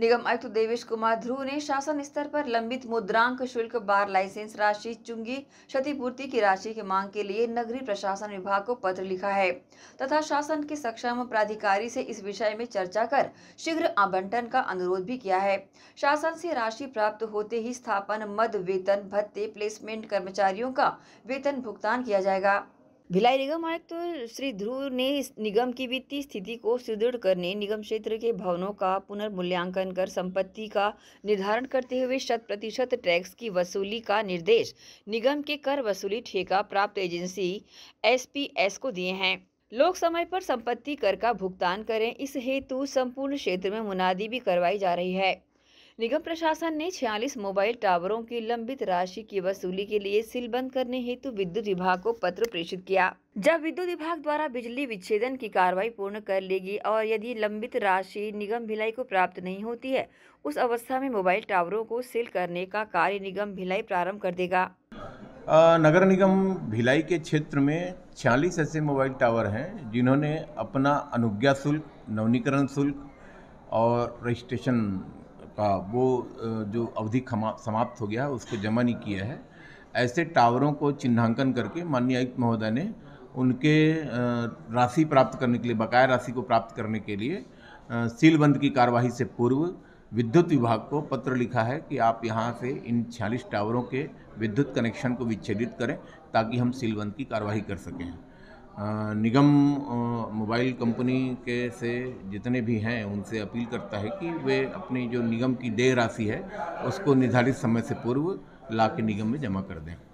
निगम आयुक्त देवेश कुमार ध्रुव ने शासन स्तर पर लंबित मुद्रांक शुल्क बार लाइसेंस राशि चुंगी क्षतिपूर्ति की राशि की मांग के लिए नगरी प्रशासन विभाग को पत्र लिखा है तथा शासन के सक्षम प्राधिकारी से इस विषय में चर्चा कर शीघ्र आवंटन का अनुरोध भी किया है शासन से राशि प्राप्त होते ही स्थापन मद वेतन भत्ते प्लेसमेंट कर्मचारियों का वेतन भुगतान किया जाएगा भिलाई निगम आयुक्त तो श्री ध्रुव ने इस निगम की वित्तीय स्थिति को सुदृढ़ करने निगम क्षेत्र के भवनों का पुनर्मूल्यांकन कर संपत्ति का निर्धारण करते हुए शत प्रतिशत टैक्स की वसूली का निर्देश निगम के कर वसूली ठेका प्राप्त एजेंसी एसपीएस को दिए हैं लोग समय पर संपत्ति कर का भुगतान करें इस हेतु संपूर्ण क्षेत्र में मुनादी भी करवाई जा रही है निगम प्रशासन ने 46 मोबाइल टावरों की लंबित राशि की वसूली के लिए सिल बंद करने हेतु विद्युत विभाग को पत्र प्रेषित किया जब विद्युत विभाग द्वारा बिजली विच्छेदन की कार्रवाई पूर्ण कर लेगी और यदि लंबित राशि निगम भिलाई को प्राप्त नहीं होती है उस अवस्था में मोबाइल टावरों को सील करने का कार्य निगम भिलाई प्रारंभ कर देगा आ, नगर निगम भिलाई के क्षेत्र में छियालीस ऐसे मोबाइल टावर हैं जिन्होंने अपना अनुज्ञा शुल्क नवनीकरण शुल्क और रजिस्ट्रेशन का वो जो अवधि समाप्त हो गया उसको जमा नहीं किया है ऐसे टावरों को चिन्हांकन करके माननीय आयुक्त महोदय ने उनके राशि प्राप्त करने के लिए बकाया राशि को प्राप्त करने के लिए सीलबंद की कार्यवाही से पूर्व विद्युत विभाग को पत्र लिखा है कि आप यहाँ से इन छियालीस टावरों के विद्युत कनेक्शन को विच्छेदित करें ताकि हम सीलबंद की कार्यवाही कर सकें निगम मोबाइल कंपनी के से जितने भी हैं उनसे अपील करता है कि वे अपनी जो निगम की देय राशि है उसको निर्धारित समय से पूर्व ला के निगम में जमा कर दें